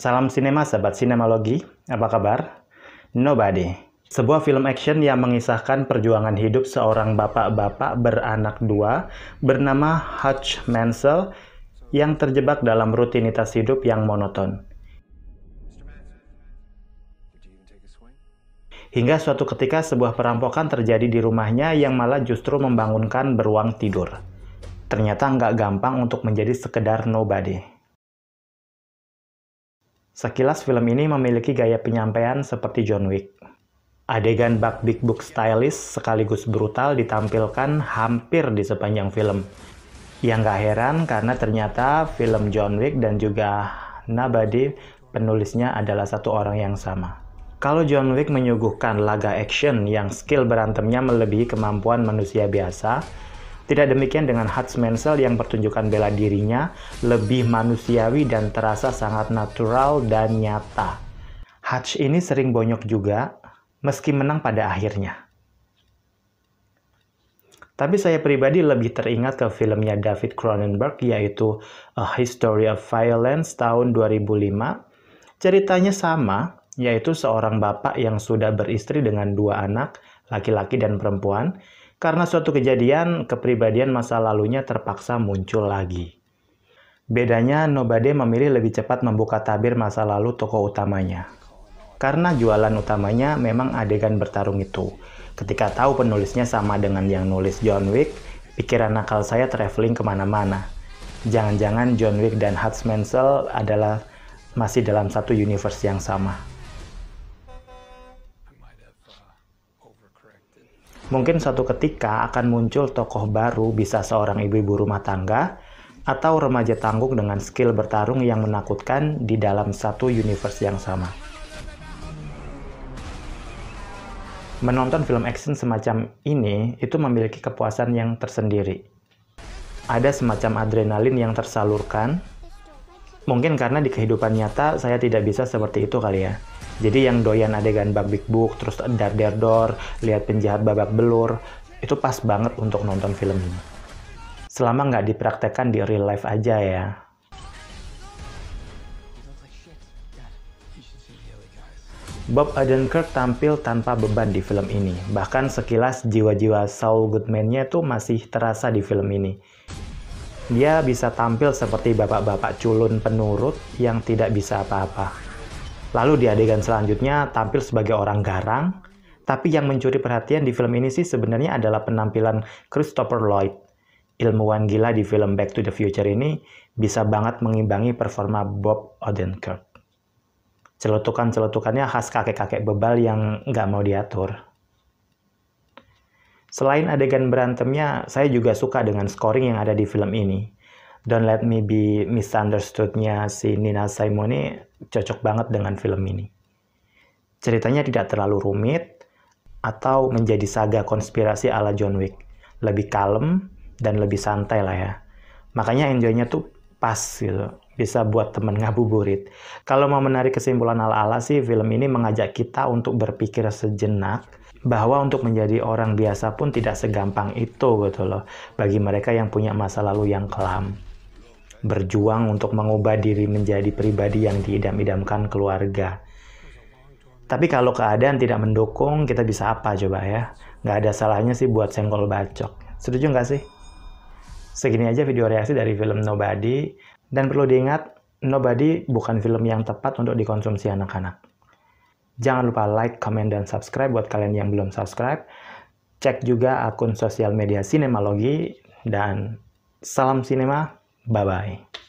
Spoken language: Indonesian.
Salam sinema sahabat sinemalogi, apa kabar? Nobody. Sebuah film action yang mengisahkan perjuangan hidup seorang bapak-bapak beranak dua bernama Hutch Mansell yang terjebak dalam rutinitas hidup yang monoton. Hingga suatu ketika sebuah perampokan terjadi di rumahnya yang malah justru membangunkan beruang tidur. Ternyata nggak gampang untuk menjadi sekedar nobody. Sekilas film ini memiliki gaya penyampaian seperti John Wick. Adegan bug big book stylist sekaligus brutal ditampilkan hampir di sepanjang film. Yang gak heran karena ternyata film John Wick dan juga Nabadi penulisnya adalah satu orang yang sama. Kalau John Wick menyuguhkan laga action yang skill berantemnya melebihi kemampuan manusia biasa, tidak demikian dengan Hutch Mansell yang pertunjukan bela dirinya lebih manusiawi dan terasa sangat natural dan nyata. Hutch ini sering bonyok juga, meski menang pada akhirnya. Tapi saya pribadi lebih teringat ke filmnya David Cronenberg yaitu A History of Violence tahun 2005. Ceritanya sama, yaitu seorang bapak yang sudah beristri dengan dua anak, laki-laki dan perempuan, karena suatu kejadian, kepribadian masa lalunya terpaksa muncul lagi. Bedanya, Nobade memilih lebih cepat membuka tabir masa lalu toko utamanya. Karena jualan utamanya memang adegan bertarung itu. Ketika tahu penulisnya sama dengan yang nulis John Wick, pikiran nakal saya traveling kemana-mana. Jangan-jangan John Wick dan Hutch Mansell adalah masih dalam satu universe yang sama. Mungkin suatu ketika akan muncul tokoh baru bisa seorang ibu-ibu rumah tangga atau remaja tanggung dengan skill bertarung yang menakutkan di dalam satu universe yang sama. Menonton film action semacam ini itu memiliki kepuasan yang tersendiri. Ada semacam adrenalin yang tersalurkan Mungkin karena di kehidupan nyata saya tidak bisa seperti itu kali ya. Jadi yang doyan adegan bug big book, terus dar dar dor, lihat penjahat babak belur, itu pas banget untuk nonton film ini. Selama nggak dipraktekkan di real life aja ya. Bob Odenkirk tampil tanpa beban di film ini. Bahkan sekilas jiwa-jiwa Saul Goodman-nya itu masih terasa di film ini. Dia bisa tampil seperti bapak-bapak culun penurut yang tidak bisa apa-apa. Lalu di adegan selanjutnya tampil sebagai orang garang, tapi yang mencuri perhatian di film ini sih sebenarnya adalah penampilan Christopher Lloyd. Ilmuwan gila di film Back to the Future ini bisa banget mengimbangi performa Bob Odenkirk. Celetukan-celetukannya khas kakek-kakek bebal yang nggak mau diatur. Selain adegan berantemnya, saya juga suka dengan scoring yang ada di film ini. Don't Let Me Be Misunderstood-nya si Nina Simone cocok banget dengan film ini. Ceritanya tidak terlalu rumit atau menjadi saga konspirasi ala John Wick. Lebih kalem dan lebih santai lah ya. Makanya enjoy-nya tuh pas gitu bisa buat temen ngabuburit. Kalau mau menarik kesimpulan ala-ala sih, film ini mengajak kita untuk berpikir sejenak bahwa untuk menjadi orang biasa pun tidak segampang itu gitu loh bagi mereka yang punya masa lalu yang kelam berjuang untuk mengubah diri menjadi pribadi yang diidam-idamkan keluarga tapi kalau keadaan tidak mendukung kita bisa apa coba ya Gak ada salahnya sih buat senggol bacok setuju nggak sih segini aja video reaksi dari film Nobody dan perlu diingat Nobody bukan film yang tepat untuk dikonsumsi anak-anak Jangan lupa like, comment, dan subscribe buat kalian yang belum subscribe. Cek juga akun sosial media Sinemalogi dan salam sinema. Bye-bye.